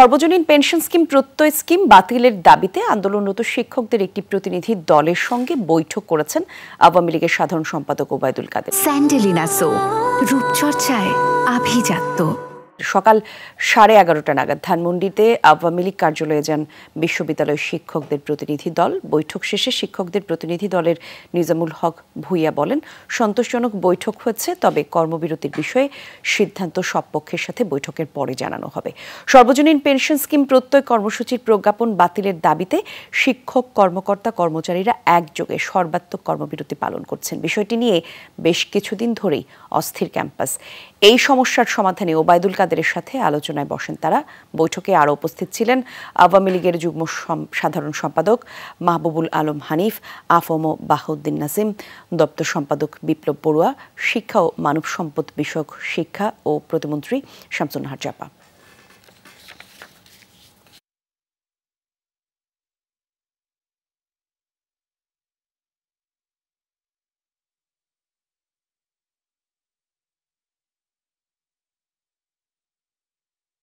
সর্বজনীন pension scheme প্রত্যয় scheme বাতিলের দাবিতে আন্দোলনরত শিক্ষকদের একটি প্রতিনিধি দলের সঙ্গে বৈঠক করেছেন আওয়ামী লীগের সাধারণ সম্পাদক ওবায়দুল কাদের স্যান্ডেলিনা সো রূপচর্চায় আভিজাত্য সকাল সাড়ে এগারোটা নাগাদ ধানমন্ডিতে আওয়ামী লীগ কার্যালয়ে যান বিশ্ববিদ্যালয় শিক্ষকদের প্রতিনিধি দল বৈঠক শেষে শিক্ষকদের প্রতিনিধি দলের নিজামুল হক ভুইয়া বলেন সন্তোষজনক বৈঠক হয়েছে তবে কর্মবিরতির বিষয়ে সিদ্ধান্ত সব পক্ষের সাথে বৈঠকের পরে জানানো হবে সর্বজনীন পেনশন স্কিম প্রত্যয় কর্মসূচির প্রজ্ঞাপন বাতিলের দাবিতে শিক্ষক কর্মকর্তা কর্মচারীরা একযোগে সর্বাত্মক কর্মবিরতি পালন করছেন বিষয়টি নিয়ে বেশ কিছুদিন ধরেই অস্থির ক্যাম্পাস এই সমস্যার সমাধানে ওবায়দুল কাদেরের সাথে আলোচনায় বসেন তারা বৈঠকে আরও উপস্থিত ছিলেন আওয়ামী লীগের যুগ্ম সাধারণ সম্পাদক মাহবুবুল আলম হানিফ আফম বাহউদ্দিন নাসিম দপ্তর সম্পাদক বিপ্লব বড়ুয়া শিক্ষা ও মানব সম্পদ বিষয়ক শিক্ষা ও প্রতিমন্ত্রী শামসুন্নাহার চাপা